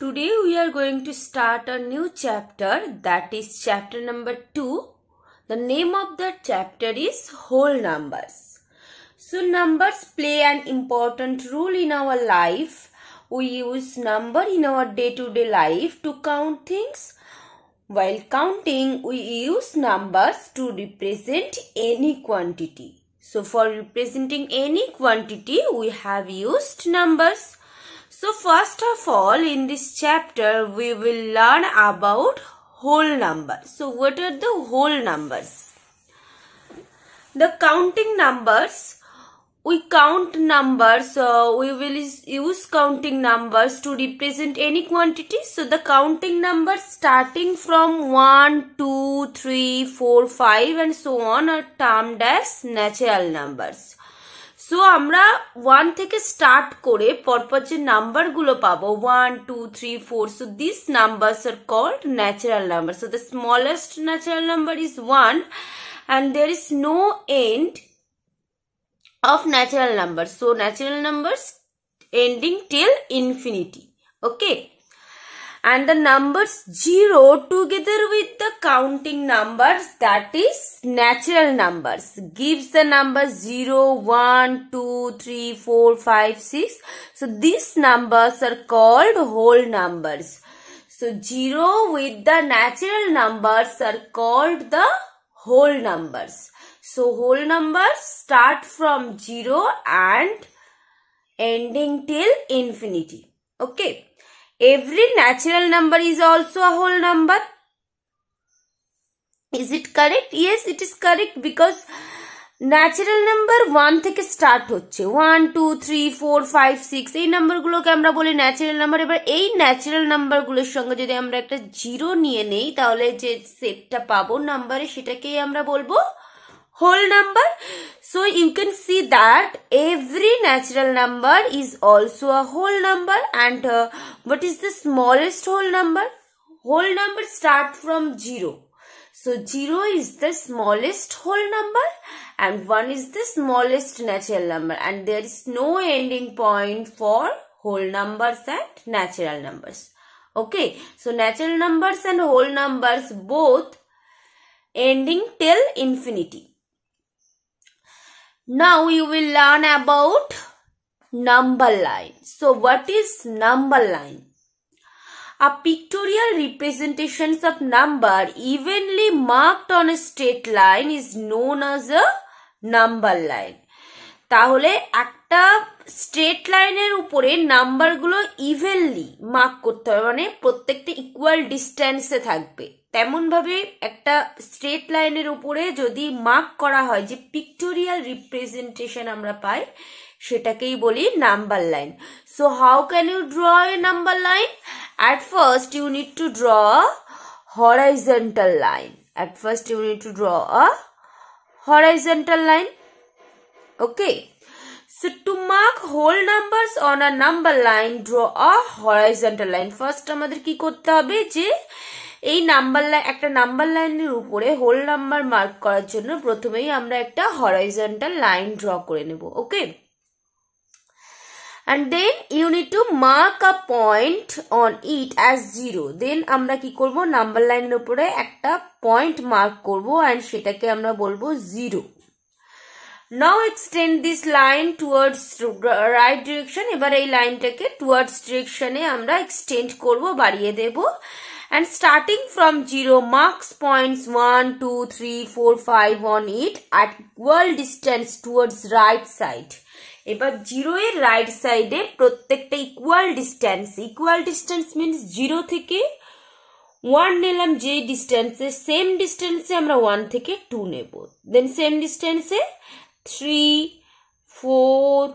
Today we are going to start a new chapter that is chapter number 2. The name of the chapter is whole numbers. So numbers play an important role in our life. We use number in our day-to-day -day life to count things. While counting, we use numbers to represent any quantity. So for representing any quantity, we have used numbers. So first of all in this chapter we will learn about whole numbers. So what are the whole numbers? The counting numbers we count numbers so uh, we will use counting numbers to represent any quantity so the counting numbers starting from 1 2 3 4 5 and so on are termed as natural numbers so আমরা one থেকে start করে পরপর যে নাম্বারগুলো পাবো one two three four so this numbers are called natural number so the smallest natural number is one and there is no end of natural number so natural numbers ending till infinity okay and the numbers 0 together with the counting numbers that is natural numbers gives the numbers 0, 1, 2, 3, 4, 5, 6. So these numbers are called whole numbers. So 0 with the natural numbers are called the whole numbers. So whole numbers start from 0 and ending till infinity. Okay. Every natural number is also a whole number. Is it correct? Yes, it is correct because natural number one থেকে start হচ্ছে one two three four five six এই নাম্বারগুলোকে আমরা বলি natural number এবার এই natural নাম্বারগুলোর সঙ্গে যদি আমরা একটা জিরো নিয়ে নেই তাহলে যে সেটটা পাবো নাম্বারে সেটাকেই আমরা বলবো whole number. So you can see that every natural number is also a whole number and uh, what is the smallest whole number? Whole number start from 0. So 0 is the smallest whole number and 1 is the smallest natural number and there is no ending point for whole numbers and natural numbers. Okay, so natural numbers and whole numbers both ending till infinity. Now you will learn about number line. So what is number line? A pictorial representations of number evenly marked on a straight line is known as a number line. তাহলে একটা straight লাইনের উপরে নাম্বারগুলো evenly mark করতে হবে মানে প্রত্যেকটা equal ডিস্ট্যান্সে থাকবে তেমনভাবে একটা স্ট্রেট লাইনের উপরে যদি মার্ক করা হয় যে পিক্টোরিয়াল রিপ্রেজেন্টেশন আমরা পাই সেটাকেই বলি number line so how can you draw a number line at first you need to draw horizontal line at first you need to draw a horizontal line okay so to mark whole numbers on a number line draw a horizontal line first আমাদের কি করতে হবে যে এই number line একটা number লাইনের উপরে whole number mark করার জন্য প্রথমেই আমরা একটা হরাইজন্টাল লাইন ড্র করে নেব okay and then you to mark a point on it as zero then আমরা কি করব নাম্বার লাইনের উপরে একটা পয়েন্ট মার্ক করব অ্যান্ড সেটাকে আমরা বলবো zero now extend this line towards right direction এবার এই লাইনটাকে টুয়ার্ডস ডিরেকশনে আমরা এক্সটেন্ড করব বাড়িয়ে দেবো and starting from 0 marks points 1, 2, 3, 4, 5 on it at equal distance towards right side. এবার zero এর রাইট সাইডে প্রত্যেকটা equal distance equal distance means zero থেকে ওয়ান নিলাম যে ডিস্টেন্সে সেম ডিস্টেন্সে আমরা ওয়ান থেকে 2 নেব দেন সেম ডিস্টেন্সে 3 4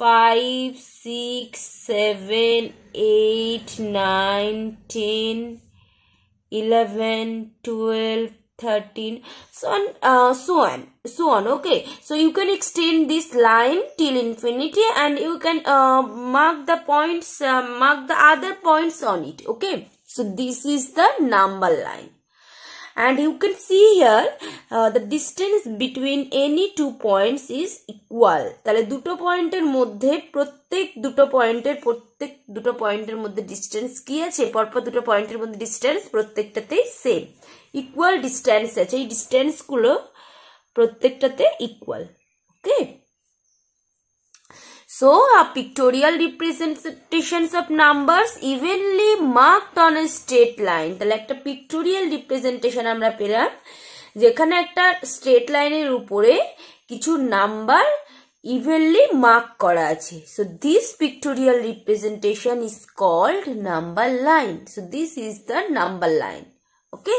5 6 7 8 9 10 11 12 13 so on uh, so on so on okay so you can extend this line till infinity and you can uh, mark the points uh, mark the other points on it okay so this is the number line and you can see here uh, the distance between any two points is equal তাহলে দুটো পয়েন্টের মধ্যে প্রত্যেক দুটো পয়েন্টের প্রত্যেক দুটো পয়েন্টের মধ্যে ডিস্টেন্স কি আছে পরপর দুটো পয়েন্টের মধ্যে ডিসটেন্স প্রত্যেকটাতেই সেম ইকুয়াল ডিস্টেন্স আছে এই ডিস্টেন্সগুলো প্রত্যেকটাতে equal okay So, a pictorial representations of numbers evenly marked on a straight line. তাহলে একটা pictorial representation আমরা পেলাম যেখানে একটা স্ট্রেট লাইনের উপরে কিছু নাম্বার ইভেনলি মার্ক করা আছে so this pictorial representation is called number line so this is the number line okay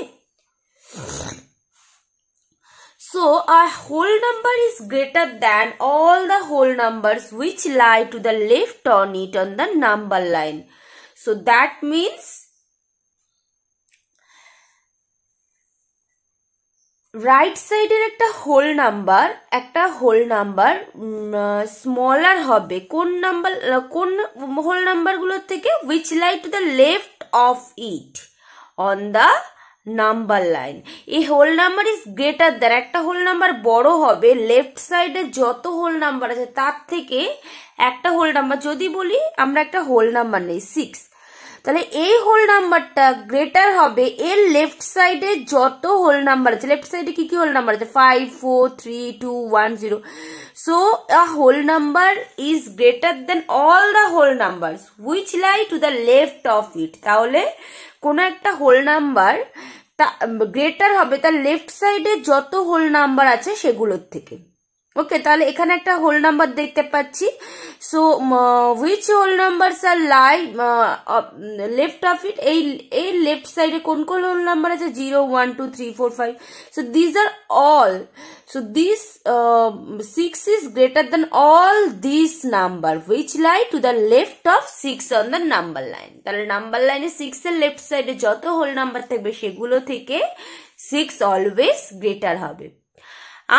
So, a whole number is greater than all the whole numbers which lie to the left on it on the number line. So, that means right side er a whole number A whole number mm, uh, smaller hobe kon number kon uh, whole number gulo theke which lie to the left of it on the number line এই whole number is greater than একটা whole number বড় হবে left সাইডে যত whole number আছে তার থেকে একটা হোল নাম্বার যদি বলি আমরা একটা হোল নাম্বার নেই সিক্স তাহলে এই হোল নাম্বারটা গ্রেটার হবে এর লেফট সাইডে যত হোল নাম্বার আছে লেফট সাইডে কি কি হোল নাম্বার আছে five four three two one zero so a whole number is greater than all the whole number which lie to the left of it তাহলে কোনো একটা হোল নাম্বার তা greater হবে তার লেফট সাইডে যত হোল নাম্বার আছে সেগুলোর থেকে ওকে তাহলে এখানে একটা হোল নাম্বার দেখতে পাচ্ছি so which whole number are lie left of it এই এই লেফট সাইডে কোন কোন হোল নাম্বার আছে zero one two three four five so these are all so this six is greater than all this number which lie to the left of six on the number line তাহলে number লাইনে six এর left সাইডে যত whole number থাকবে সেগুলো থেকে six always greater হবে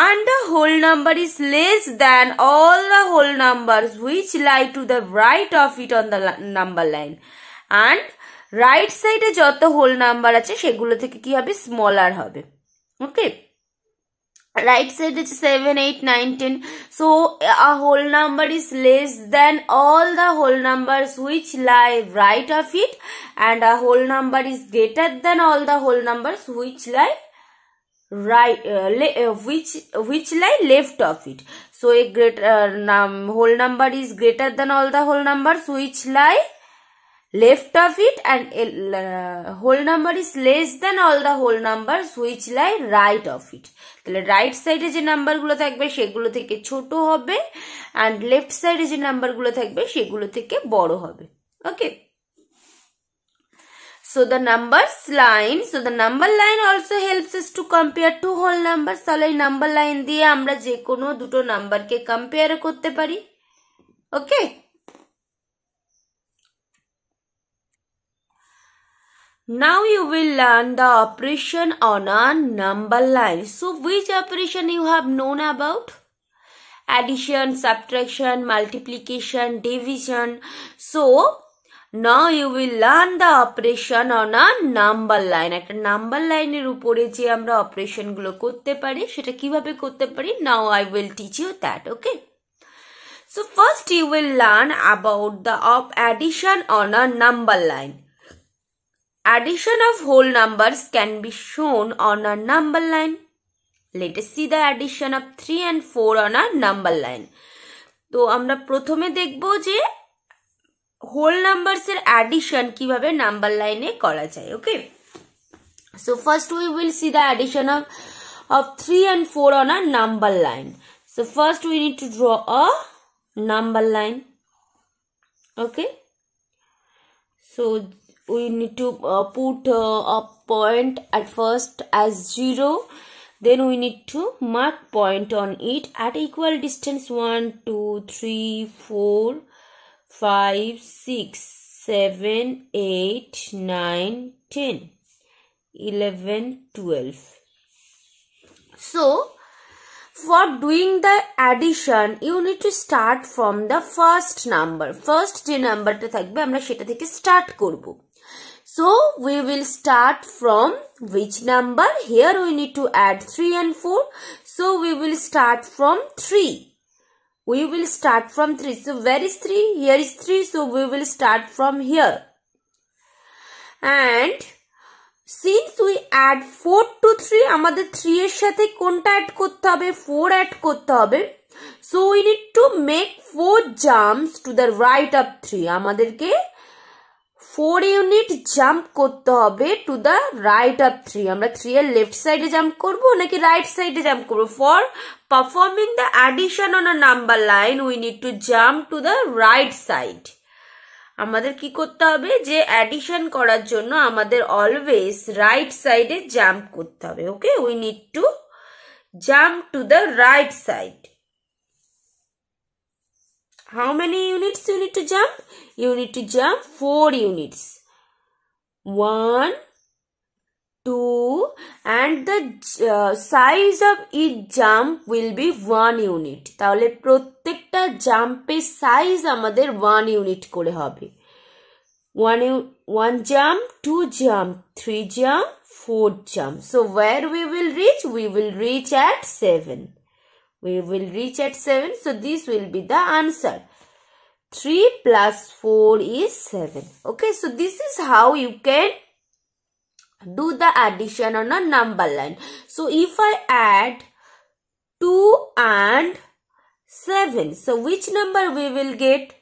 and the whole number is less than all the whole numbers which lie to the right of it on the number line and right side সাইডে যত whole number আছে সেগুলো থেকে কি হবে smaller হবে okay right side is 7 8 9 10 so a whole number is less than all the whole numbers which lie right of it and a whole number is greater than all the whole numbers which lie right uh, le, uh, which which lie left of it so a great uh, num, whole number is greater than all the whole numbers which lie left of it and a uh, whole number is less than all the whole numbers which lie right of it তাহলে right সাইডে যে নাম্বারগুলো থাকবে সেগুলো থেকে ছোট হবে and left সাইডে যে নাম্বারগুলো থাকবে সেগুলো থেকে বড় হবে ওকে So the numbers line, so the number line also helps us to compare two whole numbers. So এই number line দিয়ে আমরা যে compare করতে পারি। Okay. Now you will learn the operation on a number line. So which operation you have known about? Addition, subtraction, multiplication, division. So now you will learn the operation on a number line একটা number লাইনের উপরে যে আমরা অপারেশনগুলো করতে পারি সেটা কিভাবে করতে পারি now I will teach you that okay so first you will learn about the of addition on a number line Addition of whole numbers can be shown on a number line. Let us see the addition of 3 and 4 on a number line. তো আমরা প্রথমে দেখব যে whole numbers er addition kibhabe number line e kora jay okay so first we will see the addition of of 3 and 4 on a number line so first we need to draw a number line okay so we need to uh, put uh, a point at first as 0 then we need to mark point on it at equal distance One, two, three, four. 5, 6, 7, 8, 9, 10, 11, 12. So, for doing the addition you need to start from the first number first number, নাম্বারটা থাকবে আমরা so we will start from which number here we need to add 3 and 4 so we will start from 3 we will start from 3 so where is 3 here is 3 so we will start from here and since we add 4 to 3 আমাদের 3 এর সাথে কোনটা add করতে হবে 4 add করতে হবে so we need to make 4 jumps to the right of 3 আমাদেরকে four unit jump করতে হবে to the right of three আমরা থ্রি এর লেফট সাইডে জাম্প করব নাকি রাইট সাইডে জাম্প করব for performing the addition on a number line we need to jump to the right side আমাদের কি করতে হবে যে অ্যাডিশন করার জন্য আমাদের অলওয়েজ রাইট সাইডে জাম্প করতে হবে okay we need to jump to the right side How many units you need to jump? You need to jump 4 units. 1, 2 and the uh, size of each jump will be 1 unit. তাহলে প্রত্যেকটা জাম্পের size আমাদের 1 unit করে হবে 1 1 jump, 2 jump, 3 jump, 4 jump. So where we will reach? We will reach at 7. We will reach at 7. So, this will be the answer. 3 plus 4 is 7. Okay, so this is how you can do the addition on a number line. So, if I add 2 and 7, so which number we will get?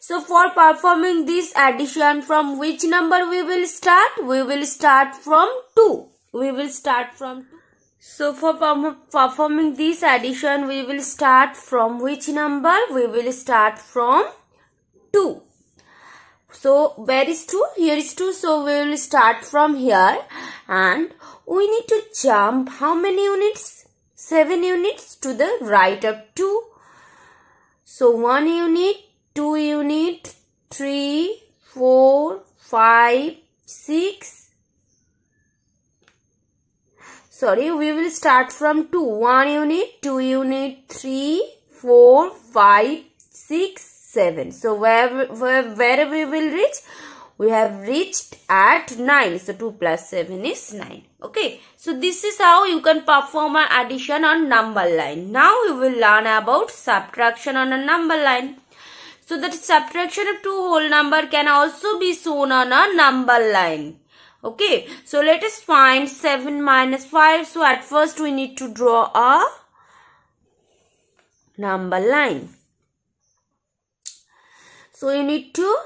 So, for performing this addition from which number we will start? We will start from 2. We will start from 2. So for performing this addition, we will start from which number? We will start from 2. So where is 2? Here is 2. So we will start from here and we need to jump how many units? 7 units to the right of 2. So 1 unit, 2 unit, 3, 4, 5, 6, sorry we will start from 2 1 unit 2 unit 3 4 5 6 7 so where where, where we will reach we have reached at 9 so 2 plus 7 is 9 okay so this is how you can perform an addition on number line now we will learn about subtraction on a number line so that subtraction of two whole number can also be shown on a number line Okay, so let us find 7 minus 5. So at first we need to draw a number line. So you need to,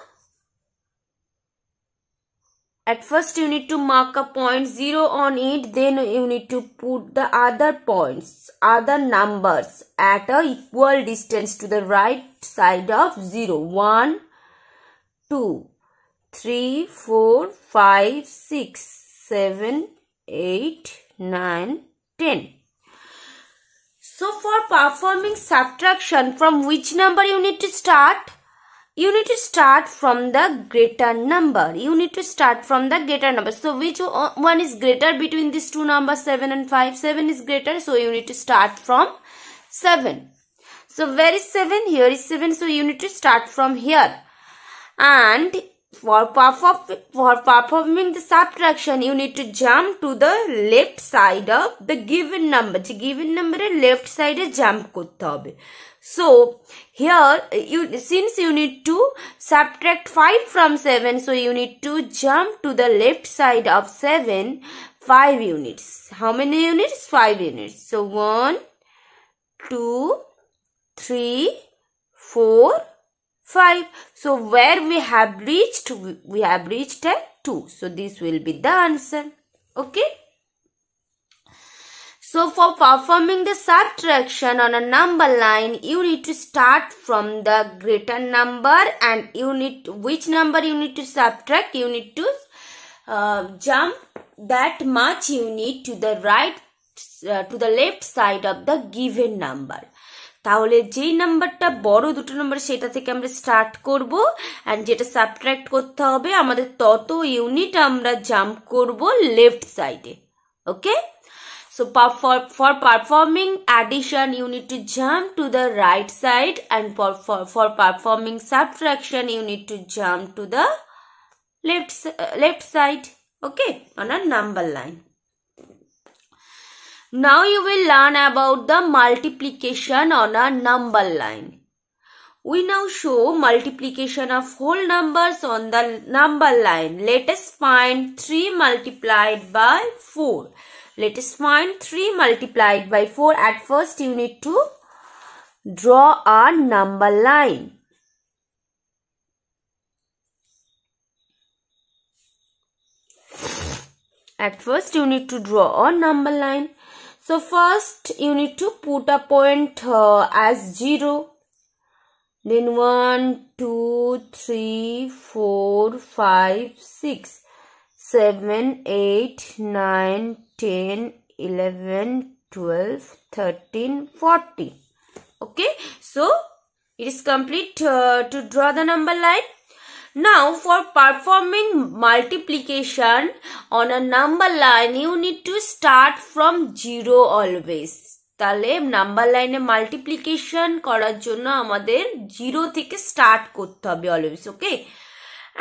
at first you need to mark a point 0 on it. Then you need to put the other points, other numbers at a equal distance to the right side of 0. 1, 2, 3, 4, 5, 6, 7, 8, 9, 10. So for performing subtraction from which number you need to start? You need to start from the greater number. You need to start from the greater number. So which one is greater between these two numbers 7 and 5? 7 is greater so you need to start from 7. So where is 7? Here is 7 so you need to start from here. And for, perform, for performing the subtraction, you need to jump to the left side of the given number. The given number left side jump করতে So, here, you, since you need to subtract 5 from 7, so you need to jump to the left side of 7, 5 units. How many units? 5 units. So, 1, 2, 3, 4, 5. So where we have reached, we have reached at 2. So this will be the answer. Okay. So for performing the subtraction on a number line, you need to start from the greater number and you need which number you need to subtract, you need to uh, jump that much you need to the right uh, to the left side of the given number. তাহলে যেই নাম্বারটা বড় দুটো number সেটা থেকে আমরা start করব and যেটা সাবট্র্যাক্ট করতে হবে আমাদের তত ইউনিট আমরা জাম্প করব লেফট সাইডে okay so perform for performing addition unit to jump to the right side and for performing subtraction unit to jump to the left left side okay on our number line Now you will learn about the multiplication on a number line. We now show multiplication of whole numbers on the number line. Let us find 3 multiplied by 4. Let us find 3 multiplied by 4. At first you need to draw a number line. At first you need to draw a number line. So first you need to put a point uh, as 0. Then 1, 2, 3, 4, 5, 6, 7, 8, 9, 10, 11, 12, 13, 14. Okay. So it is complete uh, to draw the number line. Now for performing multiplication on a number line you need to start from 0 always. তাহলে number লাইনে multiplication করার জন্য আমাদের zero থেকে start করতে হবে always okay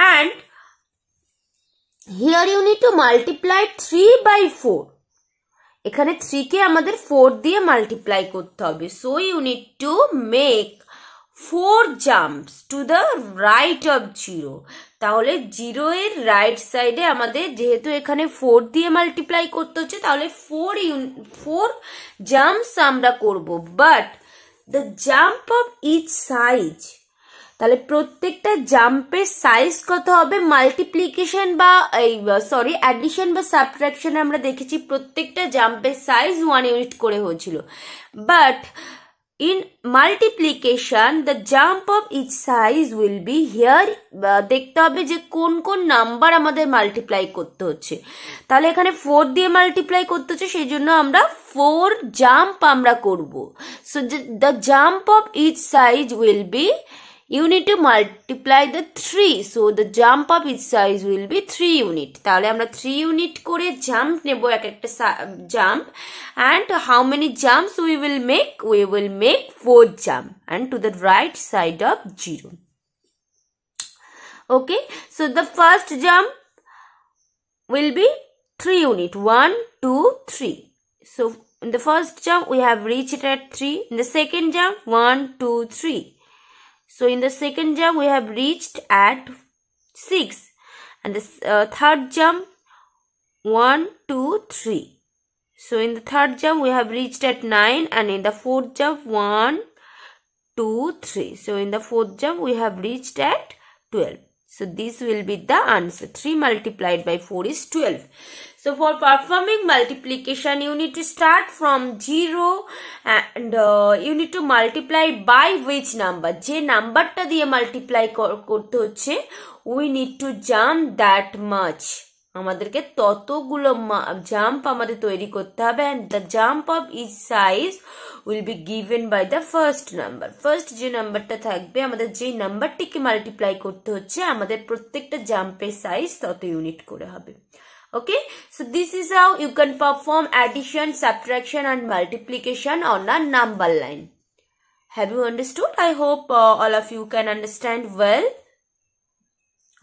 and here you need to multiply three by four এখানে থ্রিকে আমাদের ফোর দিয়ে মাল্টিপ্লাই করতে হবে so you need to make four jumps to the right of zero তাহলে জিরো এর রাইট সাইডে আমাদের যেহেতু এখানে ফোর দিয়ে মাল্টিপ্লাই করতে হচ্ছে তাহলে ফোর ইউন ফোর জাম্পস আমরা করব but the jump of each size তাহলে প্রত্যেকটা জাম্পের সাইজ কত হবে মাল্টিপ্লিকেশন বা এই সরি অ্যাডিশন বা সাবট্রাকশন আমরা দেখেছি প্রত্যেকটা জাম্পের সাইজ ওয়ান ইউনিট করে হয়েছিল but in multiplication the jump of each size will be here uh, দেখতে হবে যে কোন কোন নাম্বার আমাদের মাল্টিপ্লাই করতে হচ্ছে তাহলে এখানে ফোর দিয়ে মাল্টিপ্লাই করতে হচ্ছে সেই জন্য আমরা ফোর জাম্প আমরা করব so the jump of each size will be you need to multiply the 3 so the jump of its size will be 3 unit তাহলে আমরা 3 unit করে jump নেব এক একটা jump and how many jumps we will make we will make 4 jump and to the right side of 0 okay so the first jump will be 3 unit 1 2 3 so in the first jump we have reached at 3 in the second jump 1 2 3 so in the second jump, we have reached at 6. And the uh, third jump, 1, 2, 3. So in the third jump, we have reached at 9. And in the fourth jump, 1, 2, 3. So in the fourth jump, we have reached at 12. So this will be the answer. 3 multiplied by 4 is 12. So for performing multiplication, you need to start from 0 and uh, you need to multiply by which number. J number দিয়ে the multiply we need to jump that much. আমাদেরকে ততগুলো jump আমাদের তৈরি করতে হবে and the jump of each size will be given by the first number first যে নাম্বারটা থাকবে আমাদের যে নাম্বারটিকে মাল্টিপ্লাই করতে হচ্ছে আমাদের প্রত্যেকটা জাম্পের সাইজ তত ইউনিট করে হবে okay so this is how you can perform addition subtraction and multiplication on a number line have you understood I hope all of you can understand well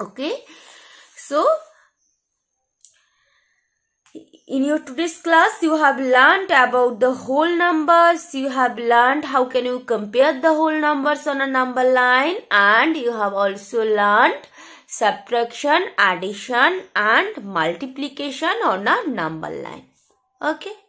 okay so in your today's class you have learned about the whole numbers you have learned how can you compare the whole numbers on a number line and you have also learned subtraction addition and multiplication on a number line okay